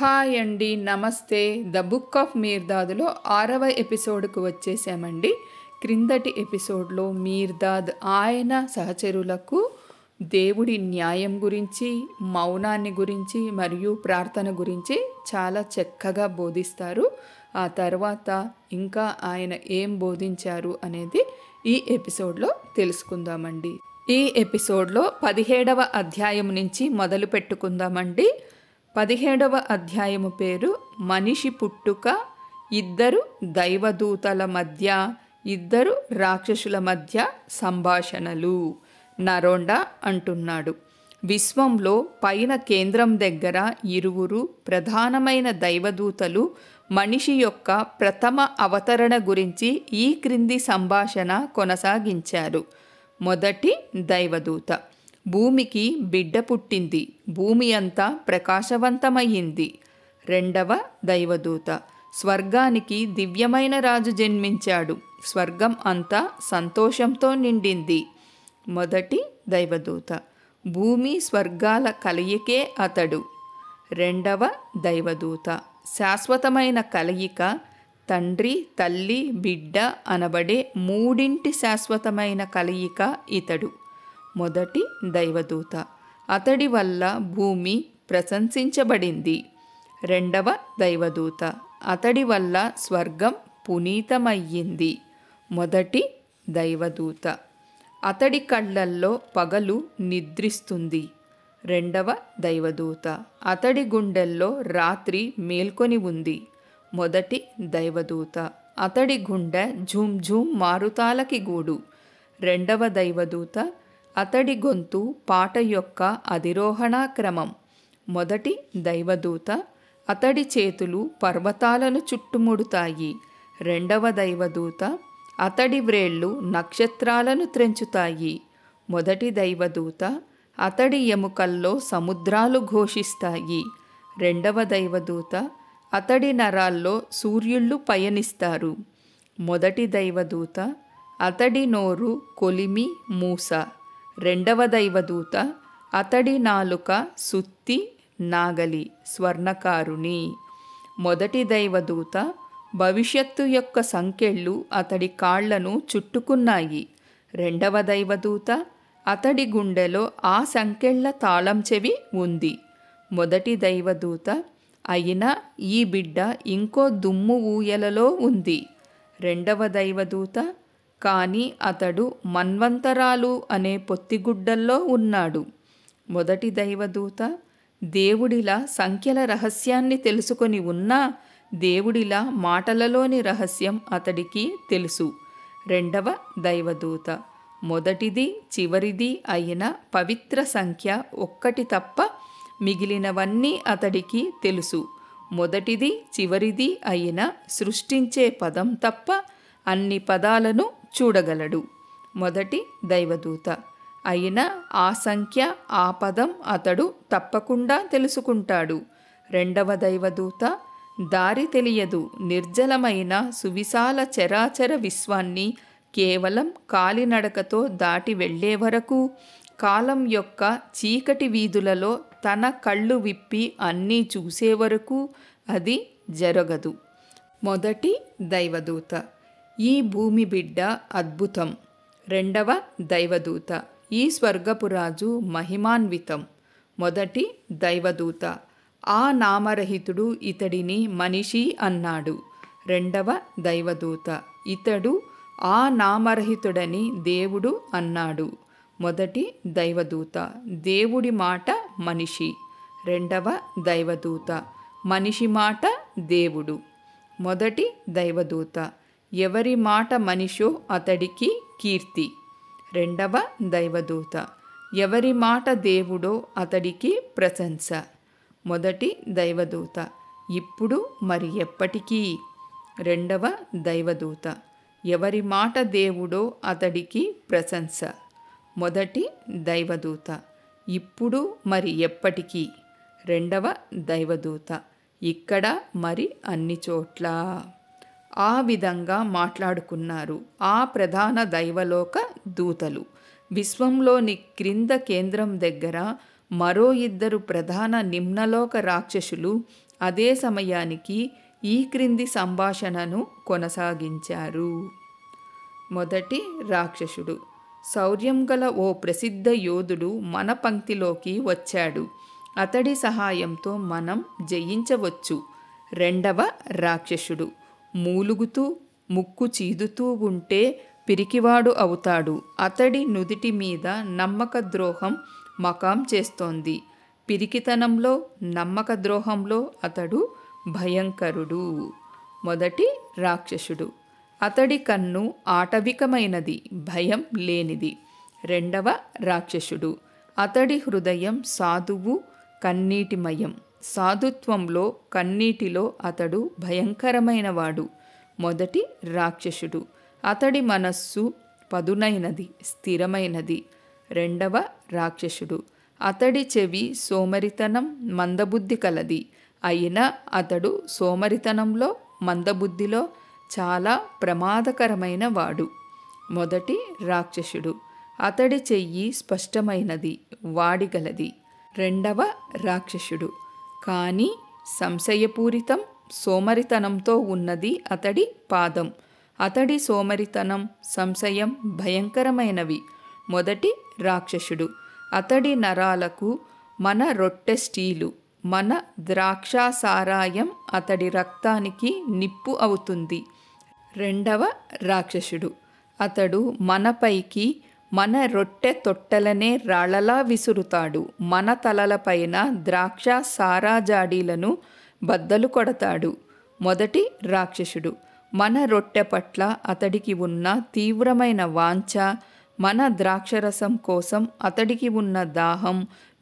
hi అండి నమస్తే the book of మీర్దాద్లో ఆరవ ఎపిసోడ్కు వచ్చేసామండి క్రిందటి ఎపిసోడ్లో మీర్దాద్ ఆయన సహచరులకు దేవుడి న్యాయం గురించి మౌనాన్ని గురించి మరియు ప్రార్థన గురించి చాలా చక్కగా బోధిస్తారు ఆ తర్వాత ఇంకా ఆయన ఏం బోధించారు అనేది ఈ ఎపిసోడ్లో తెలుసుకుందామండి ఈ ఎపిసోడ్లో పదిహేడవ అధ్యాయం నుంచి మొదలు పెట్టుకుందామండి పదిహేడవ అధ్యాయము పేరు మనిషి పుట్టుక ఇద్దరు దైవదూతల మధ్య ఇద్దరు రాక్షసుల మధ్య సంభాషణలు నరోండా అంటున్నాడు విశ్వంలో పైన కేంద్రం దగ్గర ఇరువురు ప్రధానమైన దైవదూతలు మనిషి యొక్క ప్రథమ అవతరణ గురించి ఈ క్రింది సంభాషణ కొనసాగించారు మొదటి దైవదూత భూమికి బిడ్డ పుట్టింది భూమి అంతా ప్రకాశవంతమయ్యింది రెండవ దైవదూత స్వర్గానికి దివ్యమైన రాజు జన్మించాడు స్వర్గం అంతా సంతోషంతో నిండింది మొదటి దైవదూత భూమి స్వర్గాల కలయికే అతడు రెండవ దైవదూత శాశ్వతమైన కలయిక తండ్రి తల్లి బిడ్డ అనబడే మూడింటి శాశ్వతమైన కలయిక ఇతడు మొదటి దైవదూత అతడి వల్ల భూమి ప్రశంసించబడింది రెండవ దైవదూత అతడి వల్ల స్వర్గం పునీతమయ్యింది మొదటి దైవదూత అతడి కళ్ళల్లో పగలు నిద్రిస్తుంది రెండవ దైవదూత అతడి గుండెల్లో రాత్రి మేల్కొని ఉంది మొదటి దైవదూత అతడి గుండె ఝుమ్ ఝుమ్ మారుతాలకి గూడు రెండవ దైవదూత అతడి గొంతు పాట యొక్క అధిరోహణ క్రమం మొదటి దైవదూత అతడి చేతులు పర్వతాలను చుట్టుముడుతాయి రెండవ దైవదూత అతడి వ్రేళ్ళు నక్షత్రాలను త్రెంచుతాయి మొదటి దైవదూత అతడి ఎముకల్లో సముద్రాలు ఘోషిస్తాయి రెండవ దైవదూత అతడి నరాల్లో సూర్యుళ్ళు పయనిస్తారు మొదటి దైవదూత అతడి నోరు కొలిమి మూస రెండవ దైవదూత అతడి నాలుక సుత్తి నాగలి స్వర్ణకారుని మొదటి దైవదూత భవిష్యత్తు యొక్క సంకెళ్ళు అతడి కాళ్లను చుట్టుకున్నాయి రెండవ దైవదూత అతడి గుండెలో ఆ సంకెళ్ల తాళం చెవి ఉంది మొదటి దైవదూత అయినా ఈ బిడ్డ ఇంకో దుమ్ము ఊయలలో ఉంది రెండవ దైవదూత కానీ అతడు మన్వంతరాలు అనే పొత్తిగుడ్డల్లో ఉన్నాడు మొదటి దైవదూత దేవుడిలా సంఖ్యల రహస్యాన్ని తెలుసుకొని ఉన్నా దేవుడిలా మాటలలోని రహస్యం అతడికి తెలుసు రెండవ దైవదూత మొదటిది చివరిది అయిన పవిత్ర సంఖ్య ఒక్కటి తప్ప మిగిలినవన్నీ అతడికి తెలుసు మొదటిది చివరిది అయిన సృష్టించే పదం తప్ప అన్ని పదాలను చూడగలడు మొదటి దైవదూత అయినా ఆ సంఖ్య ఆ పదం అతడు తప్పకుండా తెలుసుకుంటాడు రెండవ దైవదూత దారి తెలియదు నిర్జలమైన సువిశాల చరాచర విశ్వాన్ని కేవలం కాలినడకతో దాటి వెళ్లే వరకు కాలం యొక్క చీకటి వీధులలో తన కళ్ళు విప్పి అన్నీ చూసే వరకు అది జరగదు మొదటి దైవదూత ఈ భూమి బిడ్డ అద్భుతం రెండవ దైవదూత ఈ స్వర్గపురాజు మహిమాన్వితం మొదటి దైవదూత ఆ నామరహితుడు ఇతడిని మనిషి అన్నాడు రెండవ దైవదూత ఇతడు ఆ నామరహితుడని దేవుడు అన్నాడు మొదటి దైవదూత దేవుడి మాట మనిషి రెండవ దైవదూత మనిషి మాట దేవుడు మొదటి దైవదూత ఎవరి మాట మనిషో అతడికి కీర్తి రెండవ దైవదూత ఎవరి మాట దేవుడో అతడికి ప్రశంస మొదటి దైవదూత ఇప్పుడు మరి ఎప్పటికీ రెండవ దైవదూత ఎవరి మాట దేవుడో అతడికి ప్రశంస మొదటి దైవదూత ఇప్పుడు మరి ఎప్పటికీ రెండవ దైవదూత ఇక్కడ మరి అన్ని చోట్ల ఆ విధంగా మాట్లాడుకున్నారు ఆ ప్రధాన దైవలోక దూతలు విశ్వంలోని క్రింద కేంద్రం దగ్గర మరో ఇద్దరు ప్రధాన నిమ్నలోక రాక్షసులు అదే సమయానికి ఈ క్రింది సంభాషణను కొనసాగించారు మొదటి రాక్షసుడు శౌర్యం గల ఓ ప్రసిద్ధ యోధుడు మన పంక్తిలోకి వచ్చాడు అతడి సహాయంతో మనం జయించవచ్చు రెండవ రాక్షసుడు మూలుగుతూ ముక్కు చీదుతూ ఉంటే పిరికివాడు అవుతాడు అతడి నుదిటి మీద నమ్మక ద్రోహం మకాం చేస్తోంది పిరికితనంలో నమ్మక ద్రోహంలో అతడు భయంకరుడు మొదటి రాక్షసుడు అతడి కన్ను ఆటవికమైనది భయం లేనిది రెండవ రాక్షసుడు అతడి హృదయం సాధువు కన్నీటిమయం సాధుత్వంలో కన్నీటిలో అతడు భయంకరమైనవాడు మొదటి రాక్షసుడు అతడి మనస్సు పదునైనది స్థిరమైనది రెండవ రాక్షసుడు అతడి చెవి సోమరితనం మందబుద్ధి కలది అయినా అతడు సోమరితనంలో మందబుద్ధిలో చాలా ప్రమాదకరమైన వాడు మొదటి రాక్షసుడు అతడి చెయ్యి స్పష్టమైనది వాడిగలది రెండవ రాక్షసుడు కానీ సంశయపూరితం సోమరితనంతో ఉన్నది అతడి పాదం అతడి సోమరితనం సంశయం భయంకరమైనవి మొదటి రాక్షసుడు అతడి నరాలకు మన రొట్టె స్టీలు మన ద్రాక్షాసారాయం అతడి రక్తానికి నిప్పు అవుతుంది రెండవ రాక్షసుడు అతడు మనపైకి మన రొట్టె తొట్టెలనే రాళ్ళలా విసురుతాడు మన తలలపైన ద్రాక్ష సారాజాడీలను బద్దలు కొడతాడు మొదటి రాక్షసుడు మన రొట్టె పట్ల అతడికి ఉన్న తీవ్రమైన వాంఛ మన ద్రాక్షరసం కోసం అతడికి ఉన్న దాహం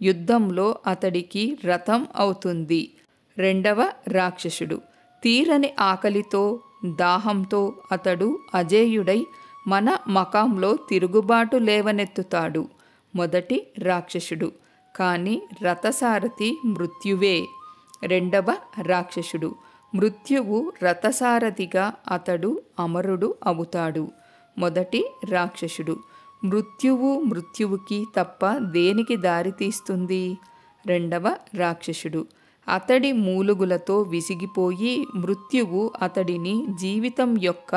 యుద్ధంలో అతడికి రథం అవుతుంది రెండవ రాక్షసుడు తీరని ఆకలితో దాహంతో అతడు అజేయుడై మన మకాంలో తిరుగుబాటు లేవనెత్తుతాడు మొదటి రాక్షసుడు కానీ రథసారథి మృత్యువే రెండవ రాక్షసుడు మృత్యువు రథసారథిగా అతడు అమరుడు అవుతాడు మొదటి రాక్షసుడు మృత్యువు మృత్యువుకి తప్ప దేనికి దారితీస్తుంది రెండవ రాక్షసుడు అతడి మూలుగులతో విసిగిపోయి మృత్యువు అతడిని జీవితం యొక్క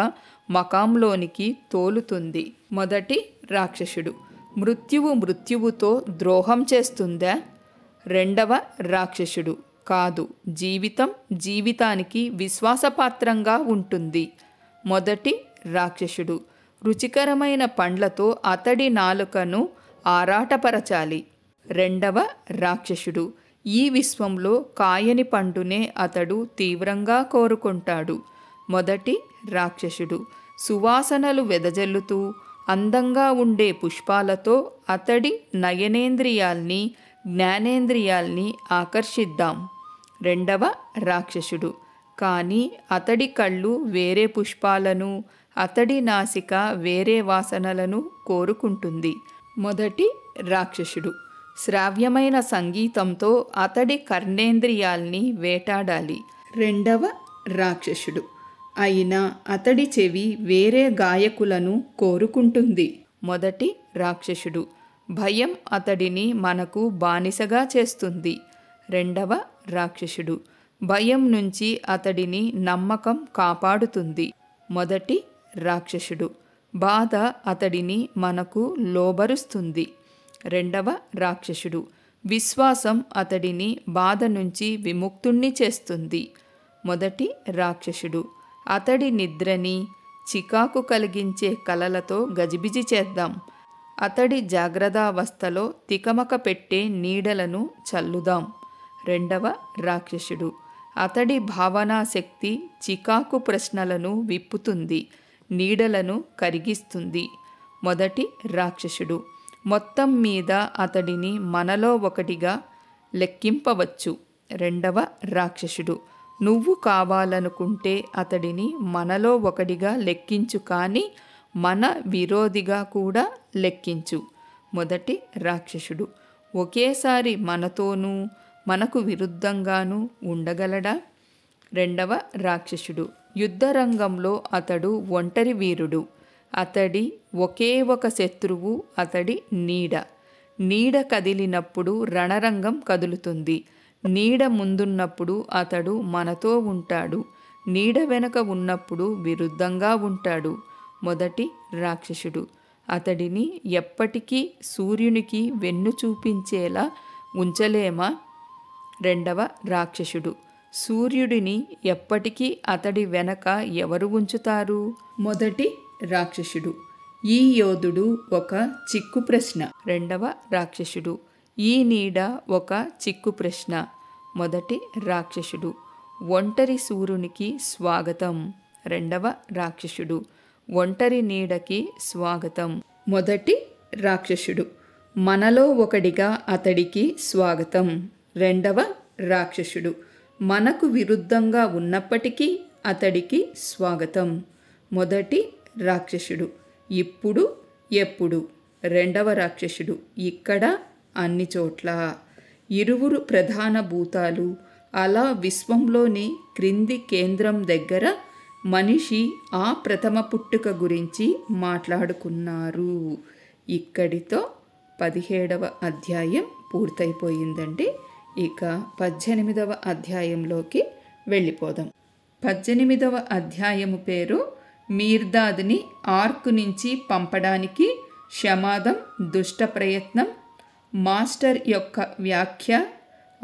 మకాంలోనికి తోలుతుంది మొదటి రాక్షసుడు మృత్యువు మృత్యువుతో ద్రోహం చేస్తుందా రెండవ రాక్షసుడు కాదు జీవితం జీవితానికి విశ్వాసపాత్రంగా ఉంటుంది మొదటి రాక్షసుడు రుచికరమైన పండ్లతో అతడి నాలుకను ఆరాటపరచాలి రెండవ రాక్షసుడు ఈ విశ్వంలో కాయని పండునే అతడు తీవ్రంగా కోరుకుంటాడు మొదటి రాక్షసుడు సువాసనలు వెదజల్లుతూ అందంగా ఉండే పుష్పాలతో అతడి నయనేంద్రియాల్ని జ్ఞానేంద్రియాల్ని ఆకర్షిద్దాం రెండవ రాక్షసుడు కానీ అతడి కళ్ళు వేరే పుష్పాలను అతడి నాసిక వేరే వాసనలను కోరుకుంటుంది మొదటి రాక్షసుడు శ్రావ్యమైన సంగీతంతో అతడి కర్ణేంద్రియాల్ని వేటాడాలి రెండవ రాక్షసుడు అయినా అతడి చెవి వేరే గాయకులను కోరుకుంటుంది మొదటి రాక్షసుడు భయం అతడిని మనకు బానిసగా చేస్తుంది రెండవ రాక్షసుడు భయం నుంచి అతడిని నమ్మకం కాపాడుతుంది మొదటి రాక్షసుడు బాధ అతడిని మనకు లోబరుస్తుంది రెండవ రాక్షసుడు విశ్వాసం అతడిని బాధ నుంచి విముక్తుణ్ణి చేస్తుంది మొదటి రాక్షసుడు అతడి నిద్రని చికాకు కలిగించే కలలతో గజిబిజి చేద్దాం అతడి జాగ్రత్తావస్థలో తికమక పెట్టే నీడలను చల్లుదాం రెండవ రాక్షసుడు అతడి భావనాశక్తి చికాకు ప్రశ్నలను విప్పుతుంది నీడలను కరిగిస్తుంది మొదటి రాక్షసుడు మొత్తం మీద అతడిని మనలో ఒకటిగా లెక్కింపవచ్చు రెండవ రాక్షసుడు నువ్వు కావాలనుకుంటే అతడిని మనలో ఒకటిగా లెక్కించు కానీ మన విరోధిగా కూడా లెక్కించు మొదటి రాక్షసుడు ఒకేసారి మనతోనూ మనకు విరుద్ధంగానూ ఉండగలడా రెండవ రాక్షసుడు యుద్ధరంగంలో అతడు ఒంటరి వీరుడు అతడి ఒకే ఒక శత్రువు అతడి నీడ నీడ కదిలినప్పుడు రణరంగం కదులుతుంది నీడ ముందున్నప్పుడు అతడు మనతో ఉంటాడు నీడ వెనక ఉన్నప్పుడు విరుద్ధంగా ఉంటాడు మొదటి రాక్షసుడు అతడిని ఎప్పటికీ సూర్యునికి వెన్ను చూపించేలా ఉంచలేమా రెండవ రాక్షసుడు సూర్యుడిని ఎప్పటికీ అతడి వెనక ఎవరు ఉంచుతారు మొదటి రాక్షసుడు ఈ యోధుడు ఒక చిక్కు ప్రశ్న రెండవ రాక్షసుడు ఈ నీడ ఒక చిక్కు ప్రశ్న మొదటి రాక్షసుడు ఒంటరి సూర్యునికి స్వాగతం రెండవ రాక్షసుడు ఒంటరి నీడకి స్వాగతం మొదటి రాక్షసుడు మనలో ఒకడిగా అతడికి స్వాగతం రెండవ రాక్షసుడు మనకు విరుద్ధంగా ఉన్నప్పటికీ అతడికి స్వాగతం మొదటి రాక్షసుడు ఇప్పుడు ఎప్పుడు రెండవ రాక్షసుడు ఇక్కడ అన్ని చోట్ల ఇరువురు ప్రధాన భూతాలు అలా విశ్వంలోని క్రింది కేంద్రం దగ్గర మనిషి ఆ ప్రథమ పుట్టుక గురించి మాట్లాడుకున్నారు ఇక్కడితో పదిహేడవ అధ్యాయం పూర్తయిపోయిందండి ఇక పద్దెనిమిదవ అధ్యాయంలోకి వెళ్ళిపోదాం పద్దెనిమిదవ అధ్యాయము పేరు మీర్దాద్ని ఆర్క్ నుంచి పంపడానికి క్షమాదం దుష్ట ప్రయత్నం మాస్టర్ యొక్క వ్యాఖ్య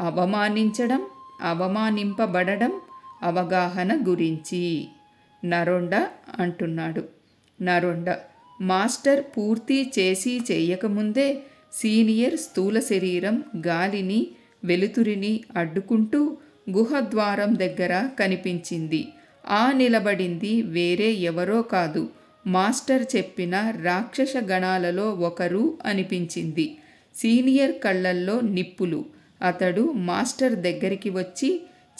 అవమానించడం అవమానింపబడడం అవగాహన గురించి నరొండ అంటున్నాడు నరొండ మాస్టర్ పూర్తి చేసి చేయకముందే సీనియర్ స్థూల శరీరం గాలిని వెలుతురిని అడ్డుకుంటూ గుహద్వారం దగ్గర కనిపించింది ఆ నిలబడింది వేరే ఎవరో కాదు మాస్టర్ చెప్పిన రాక్షస గణాలలో ఒకరు అనిపించింది సీనియర్ కళ్ళల్లో నిప్పులు అతడు మాస్టర్ దగ్గరికి వచ్చి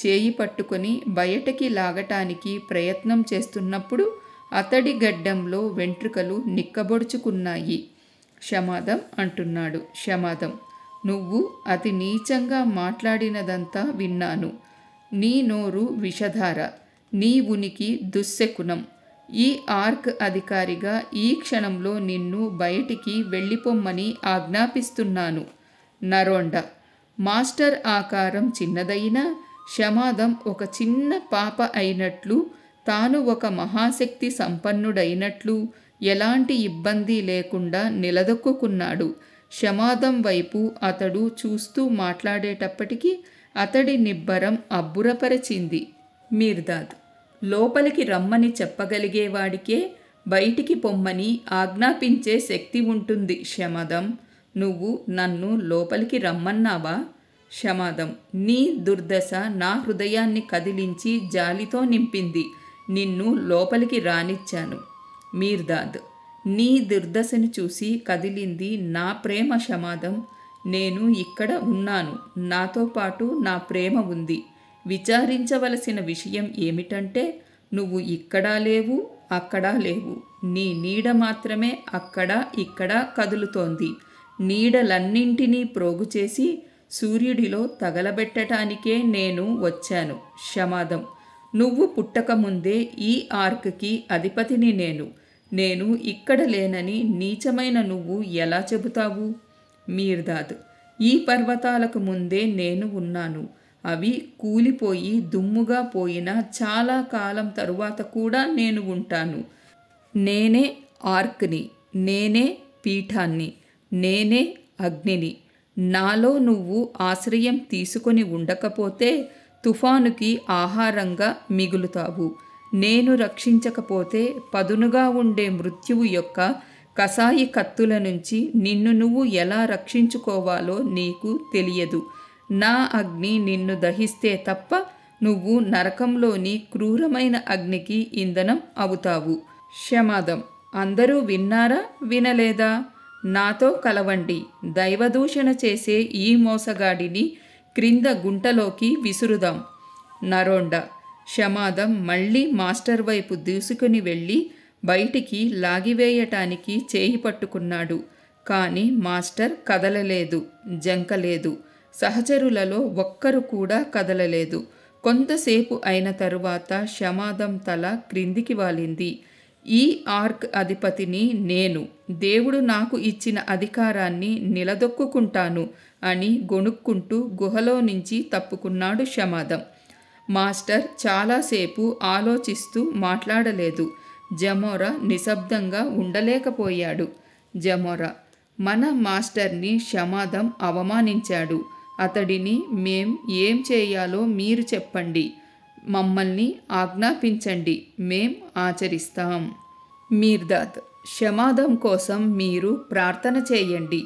చేయి పట్టుకొని బయటకి లాగటానికి ప్రయత్నం చేస్తున్నప్పుడు అతడి గడ్డంలో వెంట్రుకలు నిక్కబొడుచుకున్నాయి క్షమాదం అంటున్నాడు క్షమాదం నువ్వు అతి నీచంగా మాట్లాడినదంతా విన్నాను నీ నోరు విషధార నీ ఉనికి దుశ్శకునం ఈ ఆర్క్ అధికారిగా ఈ క్షణంలో నిన్ను బయటికి వెళ్ళిపోమ్మని ఆజ్ఞాపిస్తున్నాను నరోండ మాస్టర్ ఆకారం చిన్నదైనా శమాదం ఒక చిన్న పాప అయినట్లు తాను ఒక మహాశక్తి సంపన్నుడైనట్లు ఎలాంటి ఇబ్బంది లేకుండా నిలదొక్కున్నాడు శమాదం వైపు అతడు చూస్తూ మాట్లాడేటప్పటికీ అతడి నిబ్బరం అబ్బురపరిచింది మీర్దాద్ లోపలికి రమ్మని చెప్పగలిగేవాడికే బయటికి పొమ్మని ఆజ్ఞాపించే శక్తి ఉంటుంది శమదం నువ్వు నన్ను లోపలికి రమ్మన్నావా శమాదం నీ దుర్దశ నా హృదయాన్ని కదిలించి జాలితో నింపింది నిన్ను లోపలికి రానిచ్చాను మీర్దాద్ నీ దుర్దశను చూసి కదిలింది నా ప్రేమ శమాదం నేను ఇక్కడ ఉన్నాను నాతో పాటు నా ప్రేమ ఉంది విచారించవలసిన విషయం ఏమిటంటే నువ్వు ఇక్కడా లేవు అక్కడా లేవు నీ నీడ మాత్రమే అక్కడ ఇక్కడ కదులుతోంది నీడలన్నింటినీ ప్రోగు చేసి సూర్యుడిలో తగలబెట్టటానికే నేను వచ్చాను క్షమాదం నువ్వు పుట్టకముందే ఈ ఆర్క్కి అధిపతిని నేను నేను ఇక్కడ లేనని నీచమైన నువ్వు ఎలా చెబుతావు మీర్దాద్ ఈ పర్వతాలకు ముందే నేను ఉన్నాను అవి కూలిపోయి దుమ్ముగా పోయిన చాలా కాలం తరువాత కూడా నేను ఉంటాను నేనే ఆర్క్ని నేనే పీఠాన్ని నేనే అగ్నిని నాలో నువ్వు ఆశ్రయం తీసుకొని ఉండకపోతే తుఫానుకి ఆహారంగా మిగులుతావు నేను రక్షించకపోతే పదునుగా ఉండే మృత్యువు యొక్క కసాయి కత్తుల నుంచి నిన్ను నువ్వు ఎలా రక్షించుకోవాలో నీకు తెలియదు నా అగ్ని నిన్ను దహిస్తే తప్ప నువ్వు నరకంలోని క్రూరమైన అగ్నికి ఇంధనం అవుతావు క్షమాదం అందరూ విన్నారా వినలేదా నాతో కలవండి దైవదూషణ చేసే ఈ మోసగాడిని క్రింద గుంటలోకి విసురుదాం నరోండ క్షమాదం మళ్ళీ మాస్టర్ వైపు దూసుకుని వెళ్ళి బయటికి లాగివేయటానికి చేయి పట్టుకున్నాడు కానీ మాస్టర్ కదలలేదు జంకలేదు సహచరులలో ఒక్కరు కూడా కదలలేదు కొంతసేపు అయిన తరువాత శమాదం తల క్రిందికి వాలింది ఈ ఆర్క్ అధిపతిని నేను దేవుడు నాకు ఇచ్చిన అధికారాన్ని నిలదొక్కుంటాను అని గొణుక్కుంటూ గుహలో నుంచి తప్పుకున్నాడు శమాదం మాస్టర్ చాలాసేపు ఆలోచిస్తూ మాట్లాడలేదు జమోరా నిశ్శబ్దంగా ఉండలేకపోయాడు జమోరా మన మాస్టర్ని శమాదం అవమానించాడు అతడిని మేం ఏం చేయాలో మీరు చెప్పండి మమ్మల్ని ఆజ్ఞాపించండి మేం ఆచరిస్తాం మీర్దాత్ క్షమాదం కోసం మీరు ప్రార్థన చేయండి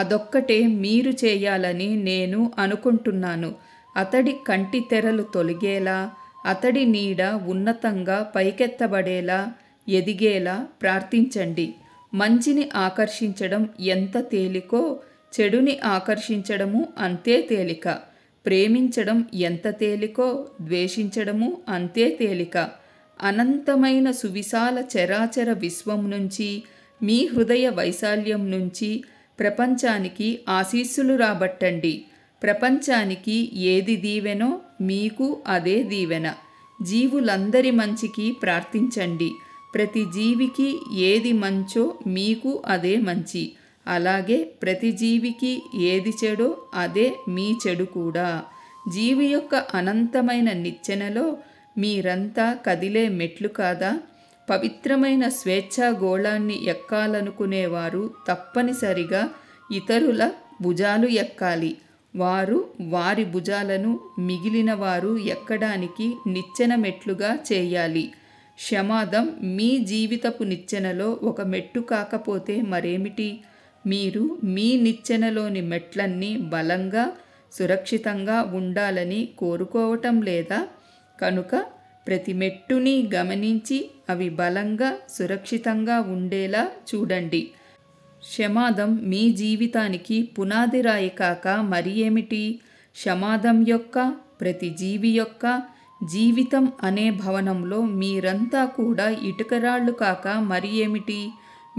అదొక్కటే మీరు చేయాలని నేను అనుకుంటున్నాను అతడి కంటి తెరలు తొలగేలా అతడి నీడ ఉన్నతంగా పైకెత్తబడేలా ఎదిగేలా ప్రార్థించండి మంచిని ఆకర్షించడం ఎంత తేలికో చెడుని ఆకర్షించడము అంతే తేలిక ప్రేమించడం ఎంత తేలికో ద్వేషించడము అంతే తేలిక అనంతమైన సువిశాల చరాచర విశ్వం నుంచి మీ హృదయ వైశాల్యం నుంచి ప్రపంచానికి ఆశీస్సులు రాబట్టండి ప్రపంచానికి ఏది దీవెనో మీకు అదే దీవెన జీవులందరి మంచికి ప్రార్థించండి ప్రతి జీవికి ఏది మంచో మీకు అదే మంచి అలాగే ప్రతి జీవికి ఏది చెడో అదే మీ చెడు కూడా జీవి యొక్క అనంతమైన నిచ్చెనలో మీరంతా కదిలే మెట్లు కాదా పవిత్రమైన స్వేచ్ఛా గోళాన్ని ఎక్కాలనుకునేవారు తప్పనిసరిగా ఇతరుల భుజాలు ఎక్కాలి వారు వారి భుజాలను మిగిలిన వారు ఎక్కడానికి నిచ్చెన మెట్లుగా చేయాలి క్షమాదం మీ జీవితపు నిచ్చెనలో ఒక మెట్టు కాకపోతే మరేమిటి మీరు మీ నిచ్చెనలోని మెట్లన్నీ బలంగా సురక్షితంగా ఉండాలని కోరుకోవటం లేదా కనుక ప్రతి మెట్టుని గమనించి అవి బలంగా సురక్షితంగా ఉండేలా చూడండి క్షమాదం మీ జీవితానికి పునాదిరాయి కాక మరి ఏమిటి శమాదం యొక్క ప్రతి జీవి యొక్క జీవితం అనే భవనంలో మీరంతా కూడా ఇటుకరాళ్ళు కాక మరి ఏమిటి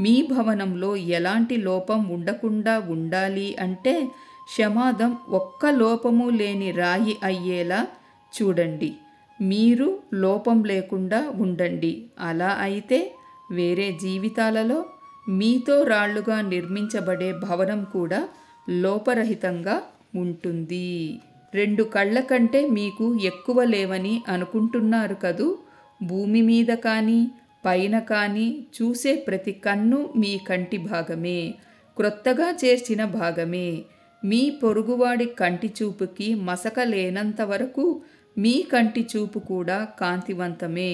మీ భవనంలో ఎలాంటి లోపం ఉండకుండా ఉండాలి అంటే క్షమాదం ఒక్క లోపము లేని రాయి అయ్యేలా చూడండి మీరు లోపం లేకుండా ఉండండి అలా అయితే వేరే జీవితాలలో మీతో రాళ్లుగా నిర్మించబడే భవనం కూడా లోపరహితంగా ఉంటుంది రెండు కళ్ళ కంటే మీకు ఎక్కువ లేవని అనుకుంటున్నారు కదూ భూమి మీద కానీ పైన కానీ చూసే ప్రతి కన్ను మీ కంటి భాగమే క్రొత్తగా చేర్చిన భాగమే మీ పొరుగువాడి కంటి చూపుకి మసక లేనంత వరకు మీ కంటి చూపు కూడా కాంతివంతమే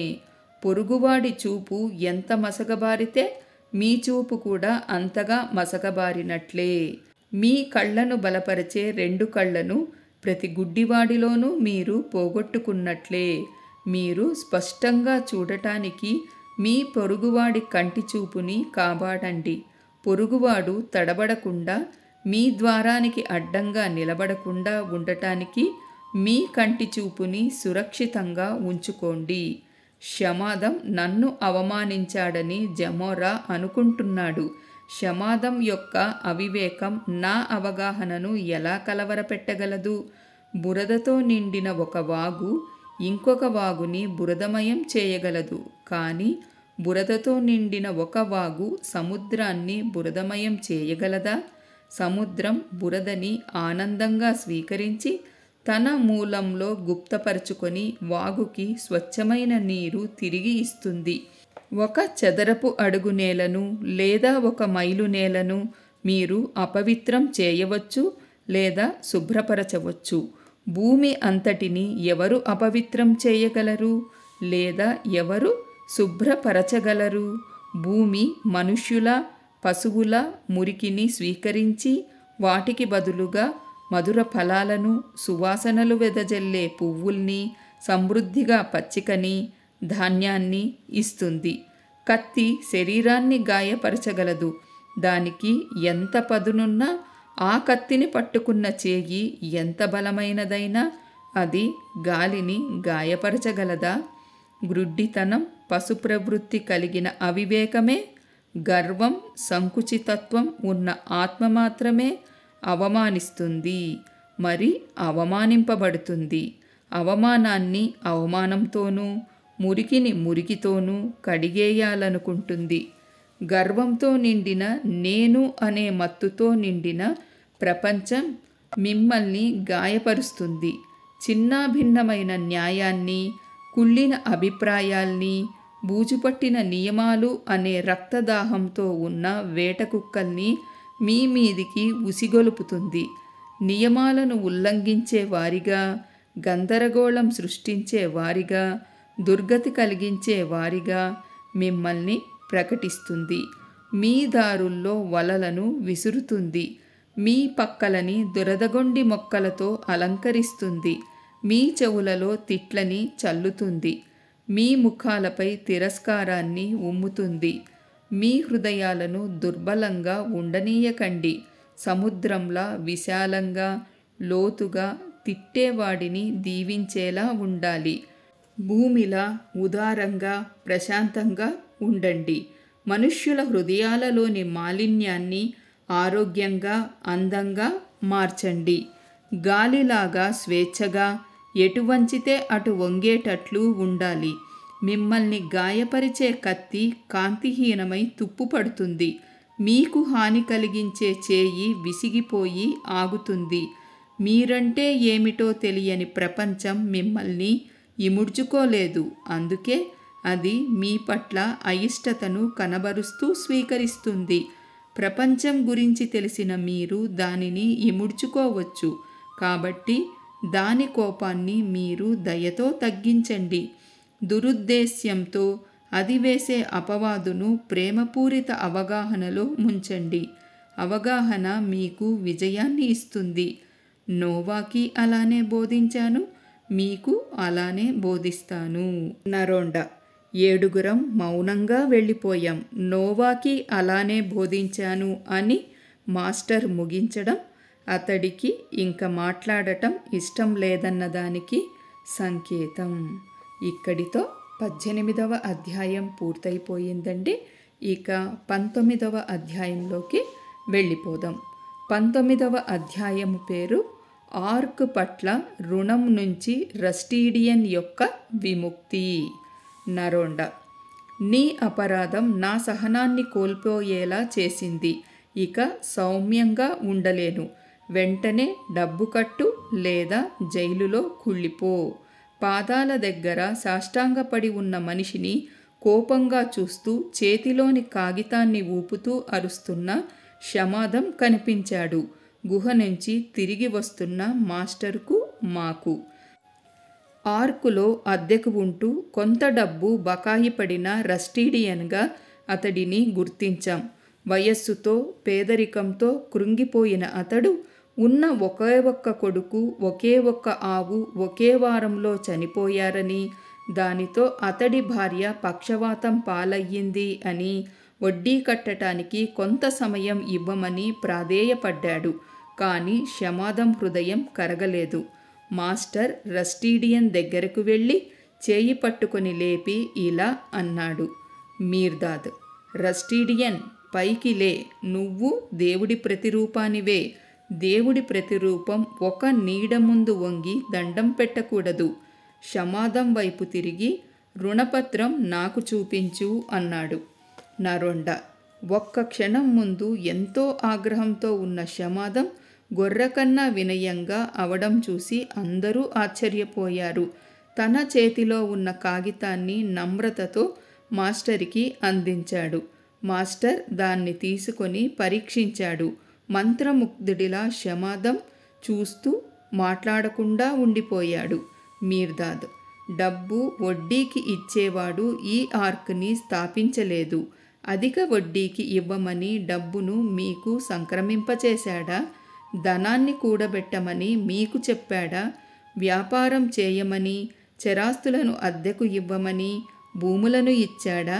పొరుగువాడి చూపు ఎంత మసగబారితే మీ చూపు కూడా అంతగా మసకబారినట్లే మీ కళ్ళను బలపరిచే రెండు కళ్ళను ప్రతి గుడ్డివాడిలోనూ మీరు పోగొట్టుకున్నట్లే మీరు స్పష్టంగా చూడటానికి మీ పొరుగువాడి కంటి చూపుని కాపాడండి పొరుగువాడు తడబడకుండా మీ ద్వారానికి అడ్డంగా నిలబడకుండా ఉండటానికి మీ కంటి చూపుని సురక్షితంగా ఉంచుకోండి శమాదం నన్ను అవమానించాడని జమోరా అనుకుంటున్నాడు శమాదం యొక్క అవివేకం నా అవగాహనను ఎలా కలవరపెట్టగలదు బురదతో నిండిన ఒక వాగు ఇంకొక వాగుని బురదమయం చేయగలదు కానీ బురదతో నిండిన ఒక వాగు సముద్రాన్ని బురదమయం చేయగలదా సముద్రం బురదని ఆనందంగా స్వీకరించి తన మూలంలో గుప్తపరుచుకొని వాగుకి స్వచ్ఛమైన నీరు తిరిగి ఇస్తుంది ఒక చదరపు అడుగు నేలను లేదా ఒక మైలు నేలను మీరు అపవిత్రం చేయవచ్చు లేదా శుభ్రపరచవచ్చు భూమి అంతటిని ఎవరు అపవిత్రం చేయగలరు లేదా ఎవరు శుభ్రపరచగలరు భూమి మనుష్యుల పశువుల మురికిని స్వీకరించి వాటికి బదులుగా మధుర ఫలాలను సువాసనలు వెదజల్లే పువ్వుల్ని సమృద్ధిగా పచ్చికని ధాన్యాన్ని ఇస్తుంది కత్తి శరీరాన్ని గాయపరచగలదు దానికి ఎంత పదునున్నా ఆ కత్తిని పట్టుకున్న చేయి ఎంత బలమైనదైనా అది గాలిని గాయపరచగలదా గ్రుడ్డితనం పశుప్రవృత్తి కలిగిన అవివేకమే గర్వం సంకుచితత్వం ఉన్న ఆత్మ మాత్రమే అవమానిస్తుంది మరి అవమానింపబడుతుంది అవమానాన్ని అవమానంతోనూ మురికిని మురికితోనూ కడిగేయాలనుకుంటుంది గర్వంతో నిండిన నేను అనే మత్తుతో నిండిన ప్రపంచం మిమ్మల్ని గాయపరుస్తుంది చిన్నాభిన్నమైన న్యాయాన్ని కుళ్ళిన అభిప్రాయాల్ని బూజుపట్టిన నియమాలు అనే రక్తదాహంతో ఉన్న వేటకుక్కల్ని మీ మీదికి ఉసిగొలుపుతుంది నియమాలను ఉల్లంఘించే వారిగా గందరగోళం సృష్టించే వారిగా దుర్గతి కలిగించే వారిగా మిమ్మల్ని ప్రకటిస్తుంది మీ దారుల్లో వలలను విసురుతుంది మీ పక్కలని దురదగొండి మొక్కలతో అలంకరిస్తుంది మీ చెవులలో తిట్లని చల్లుతుంది మీ ముఖాలపై తిరస్కారాన్ని ఉమ్ముతుంది మీ హృదయాలను దుర్బలంగా ఉండనీయకండి సముద్రంలా విశాలంగా లోతుగా తిట్టేవాడిని దీవించేలా ఉండాలి భూమిలా ఉదారంగా ప్రశాంతంగా ఉండండి మనుష్యుల హృదయాలలోని మాలిన్యాన్ని ఆరోగ్యంగా అందంగా మార్చండి గాలిలాగా స్వేచ్ఛగా ఎటు వంచితే అటు వంగేటట్లు ఉండాలి మిమ్మల్ని గాయపరిచే కత్తి కాంతిహీనమై తుప్పుపడుతుంది మీకు హాని కలిగించే చేయి విసిగిపోయి ఆగుతుంది మీరంటే ఏమిటో తెలియని ప్రపంచం మిమ్మల్ని ఇముడ్చుకోలేదు అందుకే అది మీ పట్ల అయిష్టతను కనబరుస్తూ స్వీకరిస్తుంది ప్రపంచం గురించి తెలిసిన మీరు దానిని ఇముడ్చుకోవచ్చు కాబట్టి దాని కోపాన్ని మీరు దయతో తగ్గించండి దురుద్దేశ్యంతో అది వేసే అపవాదును ప్రేమపూరిత అవగాహనలో ముంచండి అవగాహన మీకు విజయాన్ని ఇస్తుంది నోవాకి అలానే బోధించాను మీకు అలానే బోధిస్తాను నరోండా ఏడుగురం మౌనంగా వెళ్ళిపోయాం నోవాకి అలానే బోధించాను అని మాస్టర్ ముగించడం అతడికి ఇంక మాట్లాడటం ఇష్టం లేదన్న దానికి సంకేతం ఇక్కడితో పద్దెనిమిదవ అధ్యాయం పూర్తయిపోయిందండి ఇక పంతొమ్మిదవ అధ్యాయంలోకి వెళ్ళిపోదాం పంతొమ్మిదవ అధ్యాయం పేరు ఆర్క్ పట్ల రుణం నుంచి రస్టీడియన్ యొక్క విముక్తి నరోండా నీ అపరాధం నా సహనాన్ని కోల్పోయేలా చేసింది ఇక సౌమ్యంగా ఉండలేను వెంటనే డబ్బు కట్టు లేదా జైలులో కుళ్ళిపో పాదాల దగ్గర సాష్టాంగపడి ఉన్న మనిషిని కోపంగా చూస్తూ చేతిలోని కాగితాన్ని ఊపుతూ అరుస్తున్న క్షమాదం కనిపించాడు గుహ నుంచి తిరిగి వస్తున్న మాస్టర్కు మాకు ఆర్కులో అద్దెకు ఉంటూ కొంత డబ్బు బకాయి పడిన రస్టీడియన్గా అతడిని గుర్తించాం వయస్సుతో పేదరికంతో కృంగిపోయిన అతడు ఉన్న ఒకే ఒక్క కొడుకు ఒకే ఒక్క ఆవు ఒకే వారంలో చనిపోయారని దానితో అతడి భార్య పక్షవాతం పాలయ్యింది అని వడ్డీ కట్టటానికి కొంత సమయం ఇవ్వమని ప్రాధేయపడ్డాడు కానీ శమాదం హృదయం కరగలేదు మాస్టర్ రస్టీడియన్ దగ్గరకు వెళ్ళి చేయి పట్టుకొని లేపి ఇలా అన్నాడు మీర్దాద్ రస్టీడియన్ పైకి లే నువ్వు దేవుడి ప్రతిరూపానివే దేవుడి ప్రతిరూపం ఒక నీడ ముందు వంగి దండం పెట్టకూడదు క్షమాదం వైపు తిరిగి రుణపత్రం నాకు చూపించు అన్నాడు నరొండ ఒక్క క్షణం ముందు ఎంతో ఆగ్రహంతో ఉన్న శమాదం గొర్రెకన్నా వినయంగా అవడం చూసి అందరూ ఆశ్చర్యపోయారు తన చేతిలో ఉన్న కాగితాన్ని నమ్రతతో మాస్టర్కి అందించాడు మాస్టర్ దాన్ని తీసుకొని పరీక్షించాడు మంత్రముగ్ధుడిలా శమాదం చూస్తూ మాట్లాడకుండా ఉండిపోయాడు మీర్దాద్ డబ్బు వడ్డీకి ఇచ్చేవాడు ఈ ఆర్క్ని స్థాపించలేదు అధిక వడ్డీకి ఇవ్వమని డబ్బును మీకు సంక్రమింపచేశాడా ధనాన్ని కూడబెట్టమని మీకు చెప్పాడా వ్యాపారం చేయమని చరాస్తులను అద్దెకు ఇవ్వమని భూములను ఇచ్చాడా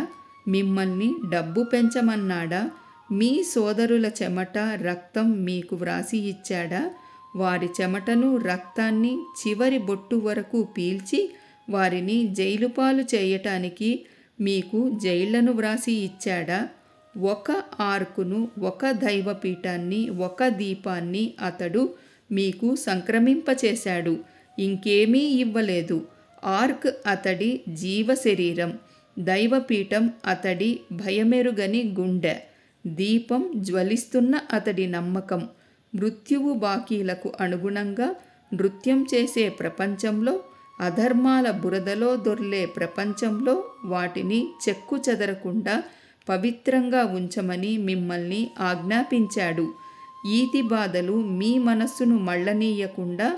మిమ్మల్ని డబ్బు పెంచమన్నాడా మీ సోదరుల చెమట రక్తం మీకు వ్రాసి ఇచ్చాడా వారి చెమటను రక్తాన్ని చివరి బొట్టు వరకు పీల్చి వారిని జైలుపాలు చేయటానికి మీకు జైళ్లను వ్రాసి ఇచ్చాడా ఒక ఆర్కును ఒక దైవపీఠాన్ని ఒక దీపాన్ని అతడు మీకు సంక్రమింపచేశాడు ఇంకేమీ ఇవ్వలేదు ఆర్క్ అతడి జీవ శరీరం దైవపీఠం అతడి భయమెరుగని గుండె దీపం జ్వలిస్తున్న అతడి నమ్మకం మృత్యువు బాకీలకు అనుగుణంగా నృత్యం చేసే ప్రపంచంలో అధర్మాల బురదలో దొర్లే ప్రపంచంలో వాటిని చెక్కు చెదరకుండా పవిత్రంగా ఉంచమని మిమ్మల్ని ఆజ్ఞాపించాడు ఈతి బాధలు మీ మనస్సును మళ్ళనీయకుండా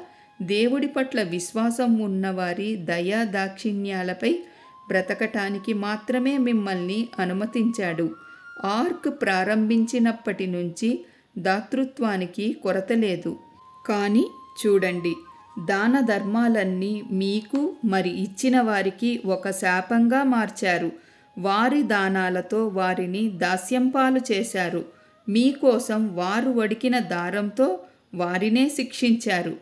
దేవుడి పట్ల విశ్వాసం ఉన్నవారి దయా దాక్షిణ్యాలపై బ్రతకటానికి మాత్రమే మిమ్మల్ని అనుమతించాడు ఆర్క్ ప్రారంభించినప్పటి నుంచి దాతృత్వానికి కొరత లేదు కానీ చూడండి దాన ధర్మాలన్నీ మీకు మరి ఇచ్చిన వారికి ఒక శాపంగా మార్చారు వారి దానాలతో వారిని దాస్యంపాలు చేశారు మీకోసం వారు వడికిన దారంతో వారినే శిక్షించారు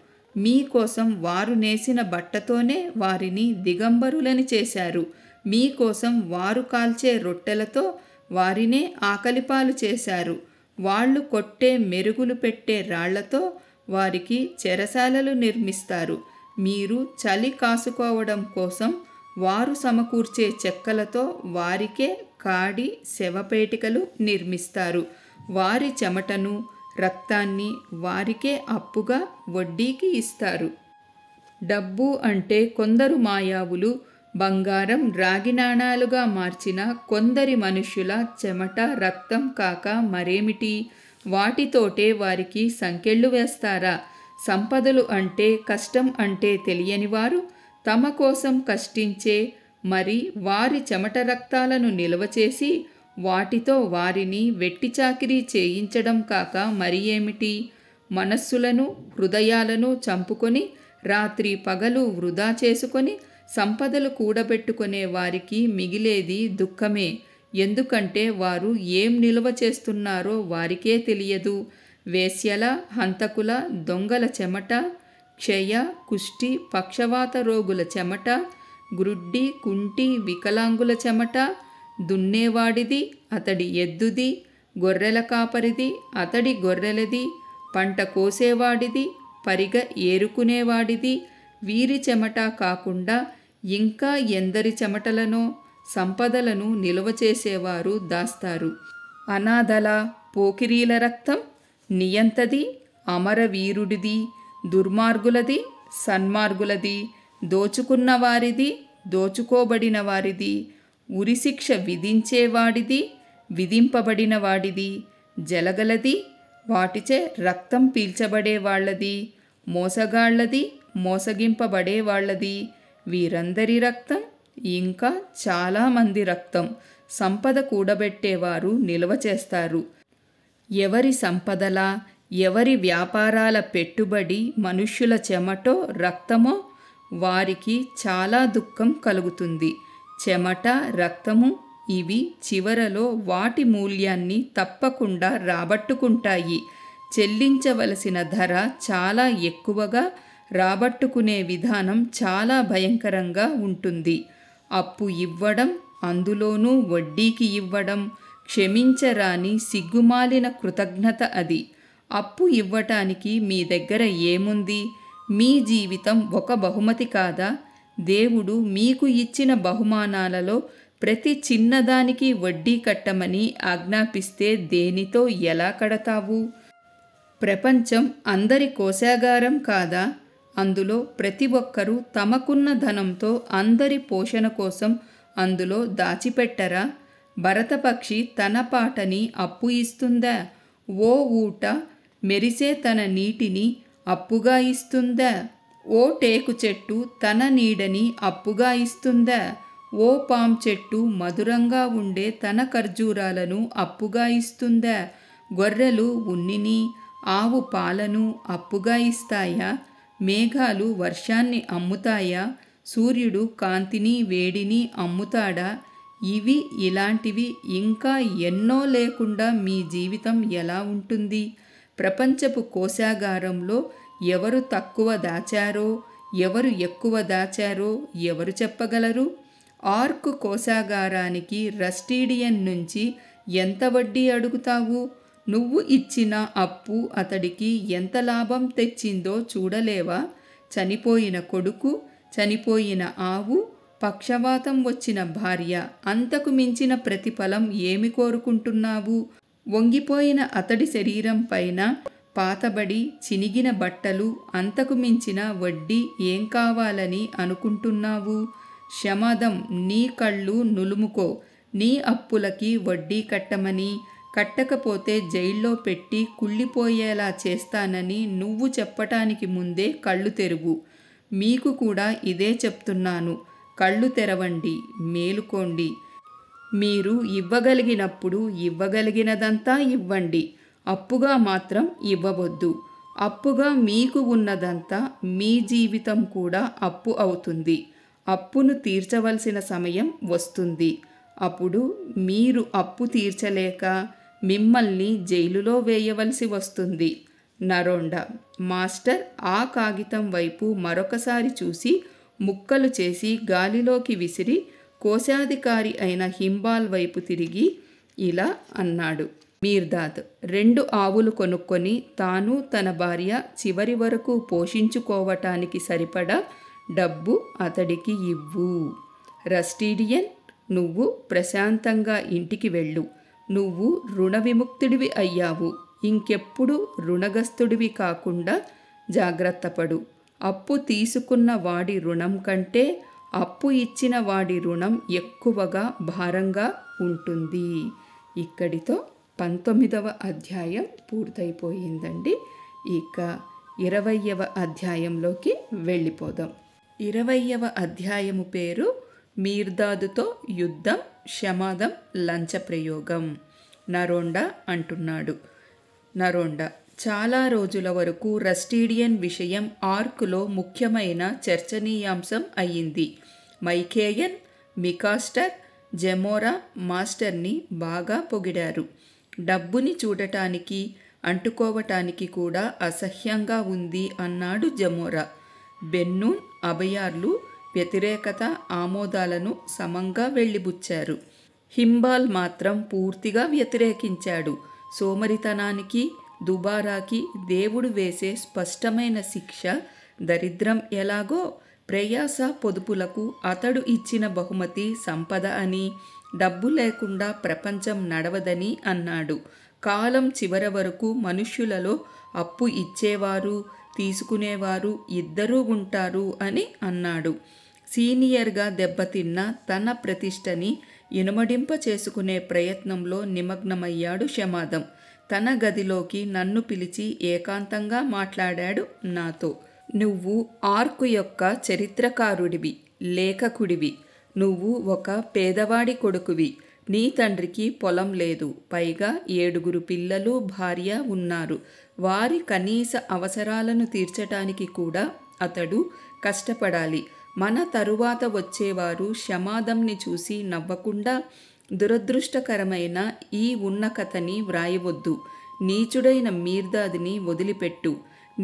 మీకోసం వారు నేసిన బట్టతోనే వారిని దిగంబరులని చేశారు మీకోసం వారు కాల్చే రొట్టెలతో వారినే ఆకలిపాలు చేశారు వాళ్ళు కొట్టే మెరుగులు పెట్టే రాళ్లతో వారికి చెరసాలలు నిర్మిస్తారు మీరు చలి కాసుకోవడం కోసం వారు సమకూర్చే చెక్కలతో వారికే కాడి శవపేటికలు నిర్మిస్తారు వారి చెమటను రక్తాన్ని వారికే అప్పుగా వడ్డీకి ఇస్తారు డబ్బు అంటే కొందరు మాయావులు బంగారం రాగి నాణాలుగా మార్చిన కొందరి మనుషుల చెమట రక్తం కాక మరేమిటి వాటితోటే వారికి సంకెళ్ళు వేస్తారా సంపదలు అంటే కష్టం అంటే తెలియని వారు తమ కోసం కష్టించే మరి వారి చెమట రక్తాలను నిల్వ చేసి వాటితో వారిని వెట్టి చాకిరీ చేయించడం కాక మరి ఏమిటి మనస్సులను హృదయాలను చంపుకొని రాత్రి పగలు వృధా చేసుకొని సంపదలు కూడబెట్టుకునే వారికి మిగిలేది దుఃఖమే ఎందుకంటే వారు ఏం నిల్వ చేస్తున్నారో వారికే తెలియదు వేశ్యల హంతకుల దొంగల చెమట క్షయ కుష్టి పక్షవాత రోగుల చెమట గ్రుడ్డి కుంటి వికలాంగుల చెమట దున్నేవాడిది అతడి ఎద్దుది గొర్రెల కాపరిది అతడి గొర్రెలది పంట కోసేవాడిది పరిగ ఏరుకునేవాడిది వీరి చెమట కాకుండా ఇంకా ఎందరి చెమటలనో సంపదలను నిల్వ చేసేవారు దాస్తారు అనాథల పోకిరీల రక్తం నియంతది అమరవీరుడిది దుర్మార్గులది సన్మార్గులది దోచుకున్న వారిది దోచుకోబడిన వారిది ఉరిశిక్ష విధించేవాడిది విధింపబడిన వాడిది జలగలది వాటిచే రక్తం పీల్చబడే వాళ్ళది మోసగాళ్లది మోసగింపబడే వాళ్ళది వీరందరి రక్తం ఇంకా చాలామంది రక్తం సంపద కూడబెట్టేవారు నిల్వ చేస్తారు ఎవరి సంపదల ఎవరి వ్యాపారాల పెట్టుబడి మనుష్యుల చెమటో రక్తమో వారికి చాలా దుఃఖం కలుగుతుంది చెమట రక్తము ఇవి చివరలో వాటి మూల్యాన్ని తప్పకుండా రాబట్టుకుంటాయి చెల్లించవలసిన ధర చాలా ఎక్కువగా రాబట్టుకునే విధానం చాలా భయంకరంగా ఉంటుంది అప్పు ఇవ్వడం అందులోనూ వడ్డీకి ఇవ్వడం క్షమించరాని సిగ్గుమాలిన కృతజ్ఞత అది అప్పు ఇవ్వటానికి మీ దగ్గర ఏముంది మీ జీవితం ఒక బహుమతి కాదా దేవుడు మీకు ఇచ్చిన బహుమానాలలో ప్రతి చిన్నదానికి వడ్డీ కట్టమని ఆజ్ఞాపిస్తే దేనితో ఎలా కడతావు ప్రపంచం అందరి కోశాగారం కాదా అందులో ప్రతి ఒక్కరూ తమకున్న ధనంతో అందరి పోషణ కోసం అందులో దాచిపెట్టరా భరతపక్షి తన పాటని అప్పు ఇస్తుందా ఓ ఊట మెరిసే తన నీటిని అప్పుగా ఇస్తుందా ఓ టేకు చెట్టు తన నీడని అప్పుగా ఇస్తుందా ఓ పామ్ చెట్టు మధురంగా ఉండే తన ఖర్జూరాలను అప్పుగా ఇస్తుందా గొర్రెలు ఉన్నిని ఆవు పాలను అప్పుగా ఇస్తాయా మేఘాలు వర్షాన్ని అమ్ముతాయా సూర్యుడు కాంతిని వేడిని అమ్ముతాడా ఇవి ఇలాంటివి ఇంకా ఎన్నో లేకుండా మీ జీవితం ఎలా ఉంటుంది ప్రపంచపు కోశాగారంలో ఎవరు తక్కువ దాచారో ఎవరు ఎక్కువ దాచారో ఎవరు చెప్పగలరు ఆర్క్ కోశాగారానికి రస్టీడియన్ నుంచి ఎంత వడ్డీ అడుగుతావు నువ్వు ఇచ్చిన అప్పు అతడికి ఎంత లాభం తెచ్చిందో చూడలేవా చనిపోయిన కొడుకు చనిపోయిన ఆవు పక్షవాతం వచ్చిన భార్య అంతకు మించిన ప్రతిఫలం ఏమి కోరుకుంటున్నావు వంగిపోయిన అతడి శరీరం పైన పాతబడి చినిగిన బట్టలు అంతకు మించిన వడ్డీ ఏం కావాలని అనుకుంటున్నావు క్షమాదం నీ కళ్ళు నులుముకో నీ అప్పులకి వడ్డీ కట్టమని కట్టకపోతే జైల్లో పెట్టి కుళ్ళిపోయేలా చేస్తానని నువ్వు చెప్పటానికి ముందే కళ్ళు తెరుగు మీకు కూడా ఇదే చెప్తున్నాను కళ్ళు తెరవండి మేలుకోండి మీరు ఇవ్వగలిగినప్పుడు ఇవ్వగలిగినదంతా ఇవ్వండి అప్పుగా మాత్రం ఇవ్వవద్దు అప్పుగా మీకు ఉన్నదంతా మీ జీవితం కూడా అప్పు అవుతుంది అప్పును తీర్చవలసిన సమయం వస్తుంది అప్పుడు మీరు అప్పు తీర్చలేక మిమ్మల్ని జైలులో వేయవలసి వస్తుంది నరోండా మాస్టర్ ఆ కాగితం వైపు మరొకసారి చూసి ముక్కలు చేసి గాలిలోకి విసిరి కోశాధికారి అయిన హింబాల్ వైపు తిరిగి ఇలా అన్నాడు మీర్దాద్ రెండు ఆవులు కొనుక్కొని తాను తన భార్య చివరి వరకు పోషించుకోవటానికి సరిపడా డబ్బు అతడికి ఇవ్వు రస్టీడియన్ నువ్వు ప్రశాంతంగా ఇంటికి వెళ్ళు నువ్వు రుణ విముక్తుడివి అయ్యావు ఇంకెప్పుడు రుణగస్తుడివి కాకుండా జాగ్రత్తపడు అప్పు తీసుకున్న వాడి రుణం కంటే అప్పు ఇచ్చిన వాడి రుణం ఎక్కువగా భారంగా ఉంటుంది ఇక్కడితో పంతొమ్మిదవ అధ్యాయం పూర్తయిపోయిందండి ఇక ఇరవయవ అధ్యాయంలోకి వెళ్ళిపోదాం ఇరవయవ అధ్యాయము పేరు మీర్దాదుతో యుద్ధం క్షమాదం లంచప్రయోగం నరోండా అంటున్నాడు నరోండ చాలా రోజుల వరకు రస్టీడియన్ విషయం ఆర్క్లో ముఖ్యమైన చర్చనీయాంశం అయ్యింది మైకేయన్ మికాస్టర్ జెమోరా మాస్టర్ని బాగా పొగిడారు డబ్బుని చూడటానికి అంటుకోవటానికి కూడా అసహ్యంగా ఉంది అన్నాడు జమోరా బెన్నూన్ అభయార్లు వ్యతిరేకత ఆమోదాలను సమంగా వెళ్ళిబుచ్చారు హింబాల్ మాత్రం పూర్తిగా వ్యతిరేకించాడు సోమరితనానికి దుబారాకి దేవుడు వేసే స్పష్టమైన శిక్ష దరిద్రం ఎలాగో ప్రయాస పొదుపులకు అతడు ఇచ్చిన బహుమతి సంపద అని డబ్బు లేకుండా ప్రపంచం నడవదని అన్నాడు కాలం చివర వరకు మనుష్యులలో అప్పు ఇచ్చేవారు తీసుకునేవారు ఇద్దరూ ఉంటారు అని అన్నాడు సీనియర్గా దెబ్బతిన్న తన ప్రతిష్టని ఇనుమడింప చేసుకునే ప్రయత్నంలో నిమగ్నమయ్యాడు శమాదం తన గదిలోకి నన్ను పిలిచి ఏకాంతంగా మాట్లాడాడు నాతో నువ్వు ఆర్కు యొక్క చరిత్రకారుడివి లేఖకుడివి నువ్వు ఒక పేదవాడి కొడుకువి నీ తండ్రికి పొలం లేదు పైగా ఏడుగురు పిల్లలు భార్య ఉన్నారు వారి కనీస అవసరాలను తీర్చటానికి కూడా అతడు కష్టపడాలి మన తరువాత వచ్చేవారు క్షమాదంని చూసి నవ్వకుండా దురదృష్టకరమైన ఈ ఉన్న కథని వ్రాయవద్దు నీచుడైన మీర్దాదిని వదిలిపెట్టు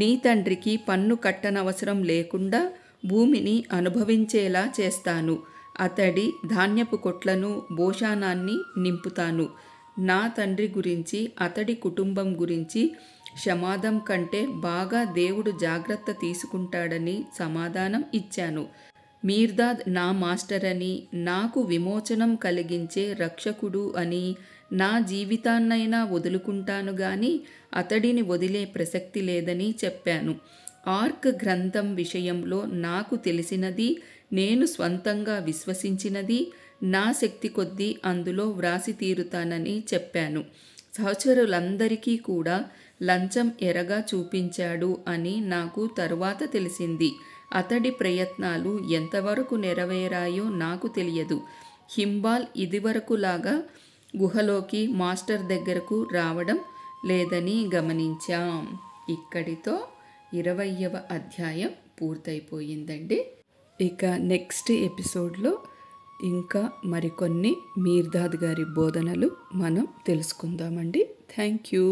నీ తండ్రికి పన్ను కట్టనవసరం లేకుండా భూమిని అనుభవించేలా చేస్తాను అతడి ధాన్యపు కొట్లను భోషానాన్ని నింపుతాను నా తండ్రి గురించి అతడి కుటుంబం గురించి క్షమాదం కంటే బాగా దేవుడు జాగ్రత్త తీసుకుంటాడని సమాధానం ఇచ్చాను మీర్దాద్ నా మాస్టర్ అని నాకు విమోచనం కలిగించే రక్షకుడు అని నా జీవితాన్నైనా వదులుకుంటాను గాని అతడిని వదిలే ప్రసక్తి లేదని చెప్పాను ఆర్క్ గ్రంథం విషయంలో నాకు తెలిసినది నేను స్వంతంగా విశ్వసించినది నా శక్తి కొద్దీ అందులో వ్రాసి తీరుతానని చెప్పాను సహచరులందరికీ కూడా లంచం ఎరగా చూపించాడు అని నాకు తరువాత తెలిసింది అతడి ప్రయత్నాలు ఎంతవరకు నెరవేరాయో నాకు తెలియదు హింబాల్ ఇదివరకులాగా గుహలోకి మాస్టర్ దగ్గరకు రావడం లేదని గమనించాం ఇక్కడితో ఇరవయవ అధ్యాయం పూర్తయిపోయిందండి ఇక నెక్స్ట్ ఎపిసోడ్లో ఇంకా మరికొన్ని మీర్దాద్ గారి బోధనలు మనం తెలుసుకుందామండి థ్యాంక్ యూ